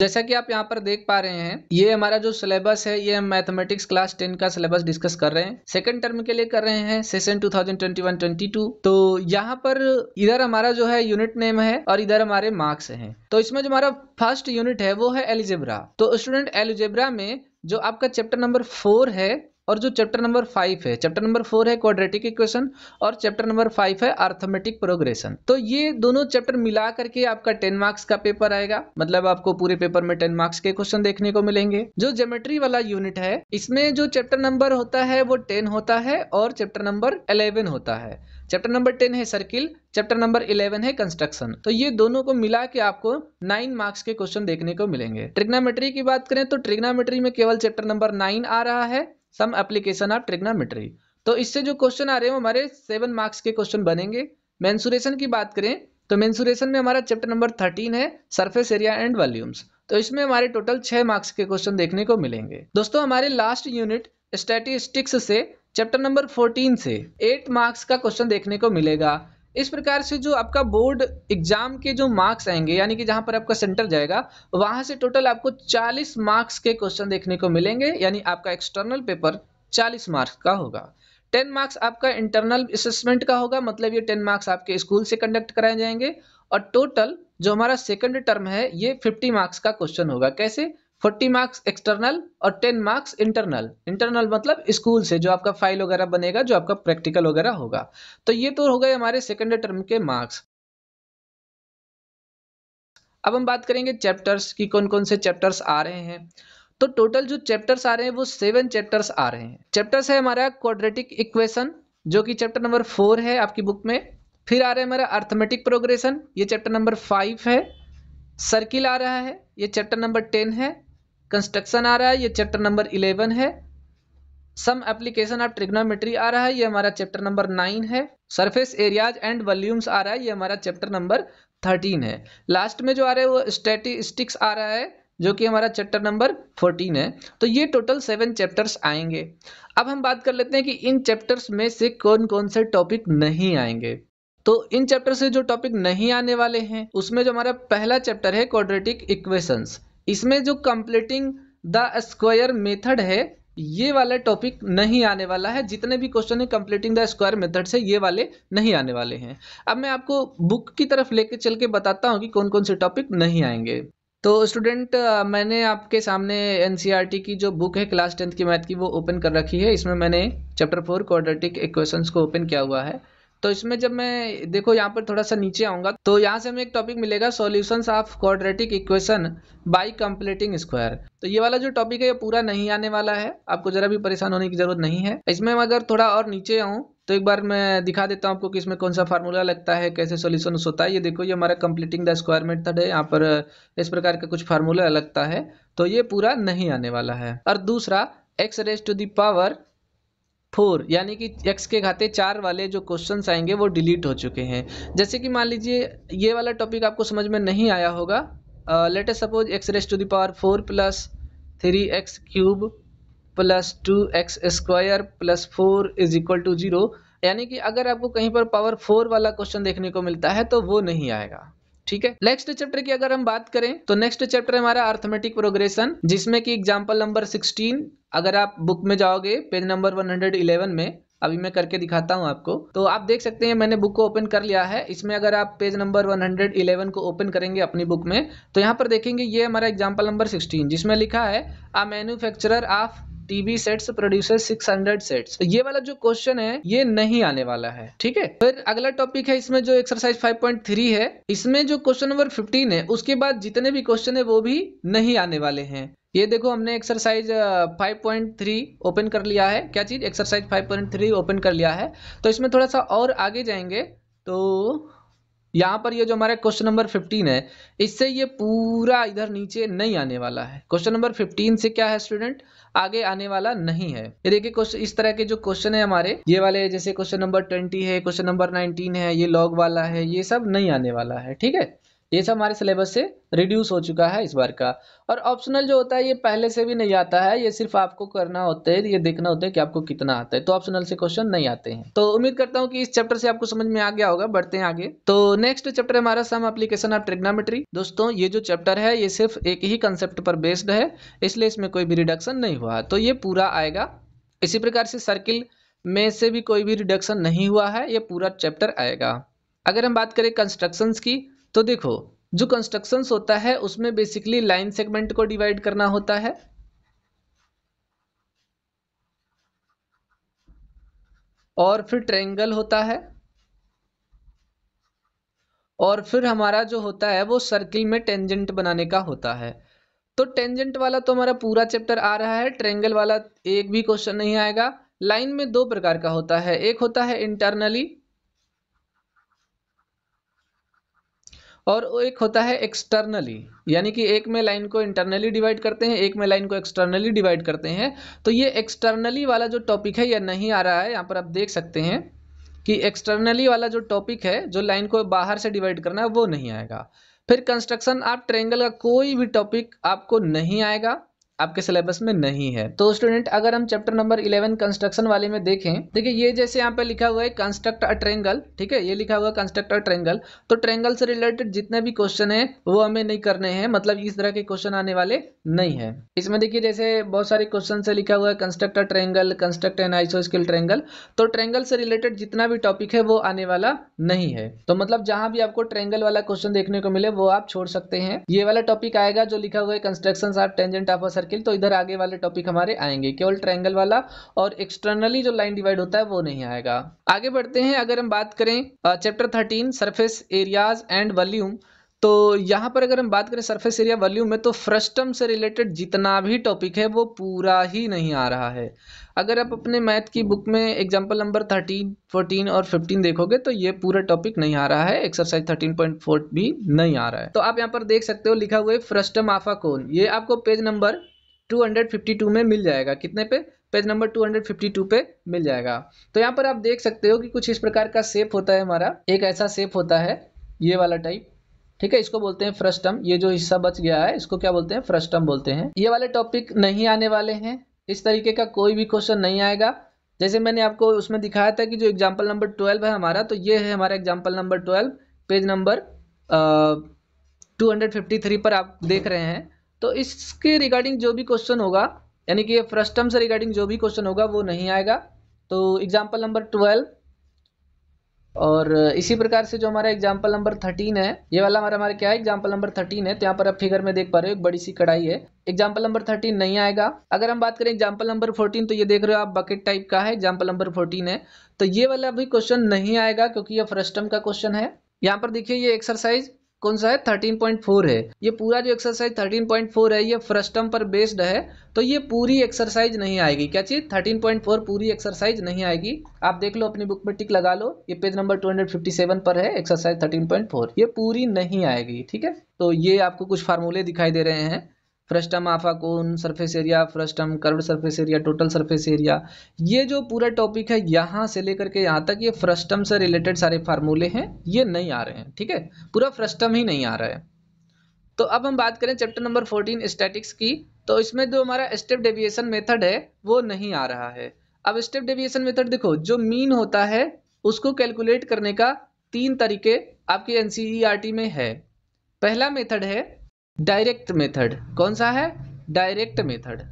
जैसा कि आप यहाँ पर देख पा रहे हैं ये हमारा जो सिलेबस है ये हम मैथमेटिक्स क्लास टेन का सिलेबस डिस्कस कर रहे हैं सेकंड टर्म के लिए कर रहे हैं सेशन 2021-22 तो यहाँ पर इधर हमारा जो है यूनिट नेम है और इधर हमारे मार्क्स हैं तो इसमें जो हमारा फर्स्ट यूनिट है वो है एलिजेब्रा तो स्टूडेंट एलिजेब्रा में जो आपका चैप्टर नंबर फोर है और जो चैप्टर नंबर फाइव है चैप्टर नंबर फोर है क्वाड्रेटिक इक्वेशन और चैप्टर नंबर फाइव है आर्थमेटिक प्रोग्रेशन तो ये दोनों चैप्टर मिला करके आपका टेन मार्क्स का पेपर आएगा मतलब आपको पूरे पेपर में टेन मार्क्स के क्वेश्चन देखने को मिलेंगे जो जोमेट्री वाला यूनिट है इसमें जो चैप्टर नंबर होता है वो टेन होता है और चैप्टर नंबर अलेवन होता है चैप्टर नंबर टेन है सर्किल चैप्टर नंबर इलेवन है कंस्ट्रक्शन तो ये दोनों को मिला के आपको नाइन मार्क्स के क्वेश्चन देखने को मिलेंगे ट्रिग्नामेट्री की बात करें तो ट्रिग्नामेट्री में केवल चैप्टर नंबर नाइन आ रहा है सम एप्लीकेशन ऑफ ट्रिग्नोमेट्री तो इससे जो क्वेश्चन आ रहे हैं हमारे सेवन मार्क्स के क्वेश्चन बनेंगे मैंसुरेशन की बात करें तो मैंसुरेशन में हमारा चैप्टर नंबर थर्टीन है सरफेस एरिया एंड वॉल्यूम्स तो इसमें हमारे टोटल छः मार्क्स के क्वेश्चन देखने को मिलेंगे दोस्तों हमारे लास्ट यूनिट स्टैटिस्टिक्स से चैप्टर नंबर फोर्टीन से एट मार्क्स का क्वेश्चन देखने को मिलेगा इस प्रकार से जो आपका बोर्ड एग्जाम के जो मार्क्स आएंगे यानी कि जहां पर आपका सेंटर जाएगा वहां से टोटल आपको 40 मार्क्स के क्वेश्चन देखने को मिलेंगे यानी आपका एक्सटर्नल पेपर 40 मार्क्स का होगा 10 मार्क्स आपका इंटरनल असेसमेंट का होगा मतलब ये 10 मार्क्स आपके स्कूल से कंडक्ट कराए जाएंगे और टोटल जो हमारा सेकेंड टर्म है ये फिफ्टी मार्क्स का क्वेश्चन होगा कैसे फोर्टी मार्क्स एक्सटर्नल और टेन मार्क्स इंटरनल इंटरनल मतलब स्कूल से जो आपका फाइल वगैरह बनेगा जो आपका प्रैक्टिकल वगैरह होगा तो ये तो हो गए हमारे सेकेंड टर्म के मार्क्स अब हम बात करेंगे चैप्टर्स की कौन कौन से चैप्टर्स आ रहे हैं तो टोटल जो चैप्टर्स आ रहे हैं वो सेवन चैप्टर्स आ रहे हैं चैप्टर्स है हमारा क्वाड्रेटिक इक्वेशन जो कि चैप्टर नंबर फोर है आपकी बुक में फिर आ रहा है हमारा अर्थमेटिक प्रोग्रेशन ये चैप्टर नंबर फाइव है सर्किल आ रहा है ये चैप्टर नंबर टेन है कंस्ट्रक्शन आ रहा है ये चैप्टर नंबर इलेवन है सम एप्लीकेशन ऑफ ट्रिग्नोमेट्री आ रहा है ये हमारा चैप्टर नंबर नाइन है सरफेस एरियाज एंड वॉल्यूम्स आ रहा है ये हमारा चैप्टर नंबर थर्टीन है लास्ट में जो आ रहा है वो स्टेटिस्टिक्स आ रहा है जो कि हमारा चैप्टर नंबर फोर्टीन है तो ये टोटल सेवन चैप्टर्स आएंगे अब हम बात कर लेते हैं कि इन चैप्टर्स में से कौन कौन से टॉपिक नहीं आएंगे तो इन चैप्टर से जो टॉपिक नहीं आने वाले हैं उसमें जो हमारा पहला चैप्टर है क्वाड्रेटिक इक्वेशंस इसमें जो कंप्लीटिंग द स्क्वायर मेथड है ये वाला टॉपिक नहीं आने वाला है जितने भी क्वेश्चन है कंप्लीटिंग द स्क्वायर मेथड से ये वाले नहीं आने वाले हैं अब मैं आपको बुक की तरफ लेके चल के बताता हूँ कि कौन कौन से टॉपिक नहीं आएंगे तो स्टूडेंट मैंने आपके सामने एन e की जो बुक है क्लास टेंथ की मैथ की वो ओपन कर रखी है इसमें मैंने चैप्टर फोर क्वाड्रेटिक इक्वेशंस को ओपन किया हुआ है तो इसमें जब मैं देखो यहाँ पर थोड़ा सा नीचे आऊँगा तो यहाँ से हमें एक टॉपिक मिलेगा solutions of quadratic equation by completing square तो ये वाला जो टॉपिक है ये पूरा नहीं आने वाला है आपको जरा भी परेशान होने की जरूरत नहीं है इसमें अगर थोड़ा और नीचे आऊँ तो एक बार मैं दिखा देता हूँ आपको कि इसमें कौन सा फार्मूला लगता है कैसे सोल्यूशन होता है ये देखो ये हमारा कंप्लीटिंग द स्क्वायर मेथड है यहाँ पर इस प्रकार का कुछ फार्मूला लगता है तो ये पूरा नहीं आने वाला है और दूसरा x raise to the power four यानी कि एक्स के घाते चार वाले जो क्वेश्चन आएंगे वो डिलीट हो चुके हैं जैसे कि मान लीजिए ये वाला टॉपिक आपको समझ में नहीं आया होगा latest suppose x raise to the power four plus three x cube plus two x square plus four is equal to zero यानी कि अगर आपको कहीं पर पावर फोर वाला क्वेश्चन देखने को मिलता है तो वो नहीं आएगा ठीक है नेक्स्ट चैप्टर की अगर हम बात करें तो नेक्स्ट चैप्टर हमारा अर्थमेटिक प्रोग्रेशन जिसमें कि एग्जाम्पल नंबर सिक्सटीन अगर आप बुक में जाओगे पेज नंबर 111 में अभी मैं करके दिखाता हूँ आपको तो आप देख सकते हैं मैंने बुक को ओपन कर लिया है इसमें अगर आप पेज नंबर 111 को ओपन करेंगे अपनी बुक में तो यहाँ पर देखेंगे ये हमारा एग्जाम्पल नंबर 16 जिसमें लिखा है a manufacture of TV sets producer 600 sets ये वाला जो क्वेश्चन है ये नहीं आने वाला है ठीक है फिर अगला टॉपिक है इसमें जो एक्सरसाइज 5.3 है इसमें जो क्वेश्चन नंबर 15 है उसके बाद जितने भी क्वेश्चन है वो भी नहीं आने वाले हैं ये देखो हमने एक्सरसाइज 5.3 ओपन कर लिया है क्या चीज़ एक्सरसाइज 5.3 ओपन कर लिया है तो इसमें थोड़ा सा और आगे जाएंगे तो यहाँ पर ये जो हमारा क्वेश्चन नंबर 15 है इससे ये पूरा इधर नीचे नहीं आने वाला है क्वेश्चन नंबर 15 से क्या है स्टूडेंट आगे आने वाला नहीं है ये देखिए क्वेश्चन इस तरह के जो क्वेश्चन है हमारे ये वाले जैसे क्वेश्चन नंबर 20 है क्वेश्चन नंबर 19 है ये लॉग वाला है ये सब नहीं आने वाला है ठीक है ये सब हमारे सिलेबस से रिड्यूस हो चुका है इस बार का और ऑप्शनल जो होता है ये पहले से भी नहीं आता है ये सिर्फ आपको करना होता है ये देखना होता है कि आपको कितना आता है तो ऑप्शनल से क्वेश्चन नहीं आते हैं तो उम्मीद करता हूँ कि इस चैप्टर से आपको समझ में आ गया होगा बढ़ते हैं आगे तो नेक्स्ट चैप्टर हमारा सम एप्लीकेशन ऑफ ट्रिग्नोमेट्री दोस्तों ये जो चैप्टर है ये सिर्फ एक ही कंसेप्ट पर बेस्ड है इसलिए इसमें कोई भी रिडक्शन नहीं हुआ तो ये पूरा आएगा इसी प्रकार से सर्किल में से भी कोई भी रिडक्शन नहीं हुआ है ये पूरा चैप्टर आएगा अगर हम बात करें कंस्ट्रक्शंस की तो देखो जो कंस्ट्रक्शन होता है उसमें बेसिकली लाइन सेगमेंट को डिवाइड करना होता है और फिर ट्रेंगल होता है और फिर हमारा जो होता है वो सर्किल में टेंजेंट बनाने का होता है तो टेंजेंट वाला तो हमारा पूरा चैप्टर आ रहा है ट्रेंगल वाला एक भी क्वेश्चन नहीं आएगा लाइन में दो प्रकार का होता है एक होता है इंटरनली और एक होता है एक्सटर्नली यानी कि एक में लाइन को इंटरनली डिवाइड करते हैं एक में लाइन को एक्सटर्नली डिवाइड करते हैं तो ये एक्सटर्नली वाला जो टॉपिक है यह नहीं आ रहा है यहाँ पर आप देख सकते हैं कि एक्सटर्नली वाला जो टॉपिक है जो लाइन को बाहर से डिवाइड करना है वो नहीं आएगा फिर कंस्ट्रक्शन आप ट्रेंगल का कोई भी टॉपिक आपको नहीं आएगा आपके सिलेबस में नहीं है तो स्टूडेंट अगर हम चैप्टर नंबर इलेवन कंस्ट्रक्शन वाले में देखें देखिए ये जैसे यहाँ पे लिखा हुआ है कंस्ट्रक्ट अ ट्रेंगल ठीक है ये लिखा हुआ कंस्ट्रक्ट अ ट्रेंगल तो ट्रेंगल से रिलेटेड जितने भी क्वेश्चन है वो हमें नहीं करने हैं मतलब इस तरह के क्वेश्चन आने वाले नहीं है इसमें देखिए जैसे बहुत सारे क्वेश्चन से लिखा हुआ है construct a triangle construct an skill triangle तो ट्रेंगल से रिलेटेड जितना भी टॉपिक है वो आने वाला नहीं है तो मतलब जहां भी आपको ट्रेंगल वाला क्वेश्चन देखने को मिले वो आप छोड़ सकते हैं ये वाला टॉपिक आएगा जो लिखा हुआ है construction of tangent of circle तो इधर आगे वाले टॉपिक हमारे आएंगे केवल ट्रायंगल वाला और एक्सटर्नली जो लाइन डिवाइड होता है वो नहीं आएगा आगे बढ़ते हैं अगर हम बात करें chapter thirteen surface areas and volume तो यहाँ पर अगर हम बात करें सरफेस एरिया वॉल्यूम में तो फ्रस्टम से रिलेटेड जितना भी टॉपिक है वो पूरा ही नहीं आ रहा है अगर आप अपने मैथ की बुक में एग्जाम्पल नंबर थर्टीन फोर्टीन और फिफ्टीन देखोगे तो ये पूरा टॉपिक नहीं आ रहा है एक्सरसाइज थर्टीन पॉइंट फोर भी नहीं आ रहा है तो आप यहाँ पर देख सकते हो लिखा हुआ है फ्रस्टम आफा कोन ये आपको पेज नंबर 252 में मिल जाएगा कितने पे पेज नंबर 252 पे मिल जाएगा तो यहाँ पर आप देख सकते हो कि कुछ इस प्रकार का सेप होता है हमारा एक ऐसा सेप होता है ये वाला टाइप ठीक है इसको बोलते हैं फ्रस्टम ये जो हिस्सा बच गया है इसको क्या बोलते हैं फ्रस्टम बोलते हैं ये वाले टॉपिक नहीं आने वाले हैं इस तरीके का कोई भी क्वेश्चन नहीं आएगा जैसे मैंने आपको उसमें दिखाया था कि जो एग्जाम्पल नंबर ट्वेल्व है हमारा तो ये है हमारा example number twelve page number two hundred fifty three पर आप देख रहे हैं तो इसके रिगार्डिंग जो भी क्वेश्चन होगा यानी कि फर्स्ट टर्म से रिगार्डिंग जो भी क्वेश्चन होगा वो नहीं आएगा तो एग्जाम्पल नंबर ट्वेल्व और इसी प्रकार से जो हमारा एग्जाम्पल नंबर थर्टीन है ये वाला हमारा हमारा क्या है एग्जाम्पल नंबर थर्टीन है तो यहाँ पर आप फिगर में देख पा रहे हो एक बड़ी सी कढ़ाई है एग्जाम्पल नंबर थर्टीन नहीं आएगा अगर हम बात करें एग्जाम्पल नंबर फोर्टीन तो ये देख रहे हो आप बकेट टाइप का है एग्जाम्पल नंबर फोर्टीन है तो ये वाला भी क्वेश्चन नहीं आएगा क्योंकि ये फर्स्ट टर्म का क्वेश्चन है यहाँ पर देखिए ये एक्सरसाइज कौन सा है 13.4 है ये पूरा जो एक्सरसाइज 13.4 है ये फ्रस्टम पर बेस्ड है तो ये पूरी एक्सरसाइज नहीं आएगी क्या चीज़ 13.4 पूरी एक्सरसाइज नहीं आएगी आप देख लो अपनी बुक में टिक लगा लो ये पेज नंबर 257 पर है एक्सरसाइज 13.4 ये पूरी नहीं आएगी ठीक है तो ये आपको कुछ फार्मूले दिखाई दे रहे हैं frustum of a cone surface area frustum curve surface area total surface area ये जो पूरा टॉपिक है यहाँ से लेकर के यहाँ तक ये फ्रस्टम से रिलेटेड सारे फार्मूले हैं ये नहीं आ रहे हैं ठीक है पूरा फ्रस्टम ही नहीं आ रहा है तो अब हम बात करें चैप्टर नंबर फोर्टीन स्टैटिक्स की तो इसमें जो हमारा स्टेप डेविएशन मेथड है वो नहीं आ रहा है अब स्टेप डेविएशन मेथड देखो जो मीन होता है उसको कैलकुलेट करने का तीन तरीके आपके एन e e में है पहला मेथड है डायरेक्ट मेथड कौन सा है डायरेक्ट मेथड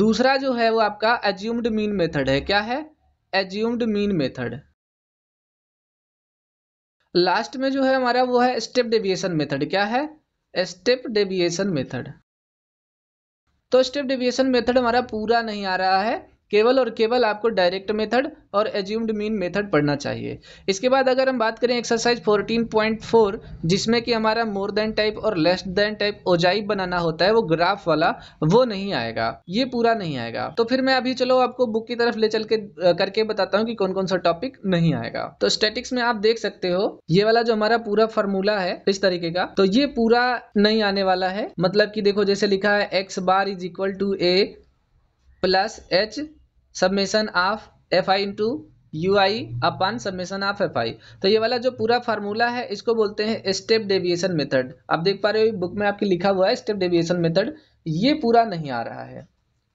दूसरा जो है वो आपका एज्यूम्ड मीन मेथड है क्या है एज्यूम्ड मीन मेथड लास्ट में जो है हमारा वो है स्टेप डेविएशन मेथड क्या है स्टेप डेविएशन मेथड तो स्टेप डेविएशन मेथड हमारा पूरा नहीं आ रहा है केवल और केवल आपको डायरेक्ट मेथड और एज्यूम्ड मीन मेथड पढ़ना चाहिए इसके बाद अगर हम बात करें एक्सरसाइज 14.4 जिसमें कि हमारा मोर देन टाइप और लेस देन टाइप ओजाइब बनाना होता है वो ग्राफ वाला वो नहीं आएगा ये पूरा नहीं आएगा तो फिर मैं अभी चलो आपको बुक की तरफ ले चल के करके बताता हूँ कि कौन कौन सा टॉपिक नहीं आएगा तो स्टेटिक्स में आप देख सकते हो ये वाला जो हमारा पूरा फॉर्मूला है इस तरीके का तो ये पूरा नहीं आने वाला है मतलब की देखो जैसे लिखा है x bar is equal to a plus h summation of f i into u i upon summation of f i तो ये वाला जो पूरा फार्मूला है इसको बोलते हैं स्टेप डेविएशन मेथड आप देख पा रहे हो बुक में आपकी लिखा हुआ है स्टेप डेविएशन मेथड ये पूरा नहीं आ रहा है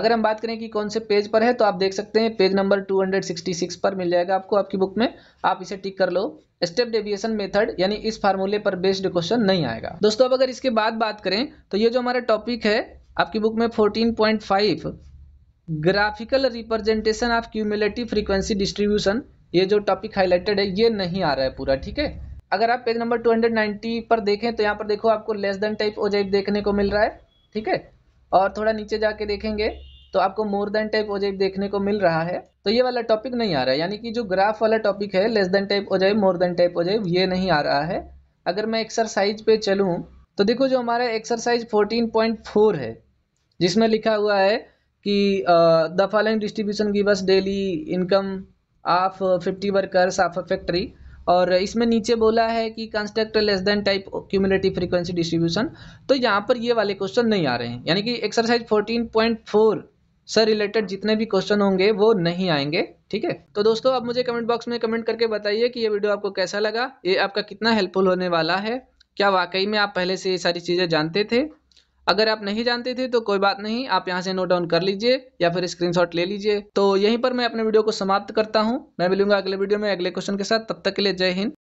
अगर हम बात करें कि कौन से पेज पर है तो आप देख सकते हैं पेज नंबर 266 पर मिल जाएगा आपको आपकी बुक में आप इसे टिक कर लो स्टेप डेविएशन मेथड यानी इस फार्मूले पर बेस्ड क्वेश्चन नहीं आएगा दोस्तों अब अगर इसके बाद बात करें तो ये जो हमारा टॉपिक है आपकी बुक में 14.5 graphical representation of cumulative frequency distribution ये जो टॉपिक हाईलाइटेड है ये नहीं आ रहा है पूरा ठीक है अगर आप पेज नंबर 290 पर देखें तो यहाँ पर देखो आपको लेस देन टाइप ओजेक्ट देखने को मिल रहा है ठीक है और थोड़ा नीचे जाके देखेंगे तो आपको मोर देन टाइप ओजेक्ट देखने को मिल रहा है तो ये वाला टॉपिक नहीं आ रहा है यानी कि जो ग्राफ वाला टॉपिक है लेस देन टाइप ओजेब मोर देन टाइप ओजेब ये नहीं आ रहा है अगर मैं एक्सरसाइज पे चलूँ तो देखो जो हमारा एक्सरसाइज फोर है जिसमें लिखा हुआ है कि the following distribution gives daily income of fifty workers of a factory और इसमें नीचे बोला है कि construct less than type cumulative frequency distribution तो यहाँ पर ये वाले क्वेश्चन नहीं आ रहे हैं यानी कि एक्सरसाइज 14.4 से रिलेटेड जितने भी क्वेश्चन होंगे वो नहीं आएंगे ठीक है तो दोस्तों आप मुझे कमेंट बॉक्स में कमेंट करके बताइए कि ये वीडियो आपको कैसा लगा ये आपका कितना हेल्पफुल होने वाला है क्या वाकई में आप पहले से ये सारी चीज़ें जानते थे अगर आप नहीं जानते थे तो कोई बात नहीं आप यहाँ से नोट डाउन कर लीजिए या फिर स्क्रीनशॉट ले लीजिए तो यहीं पर मैं अपने वीडियो को समाप्त करता हूँ मैं मिलूंगा अगले वीडियो में अगले क्वेश्चन के साथ तब तक के लिए जय हिंद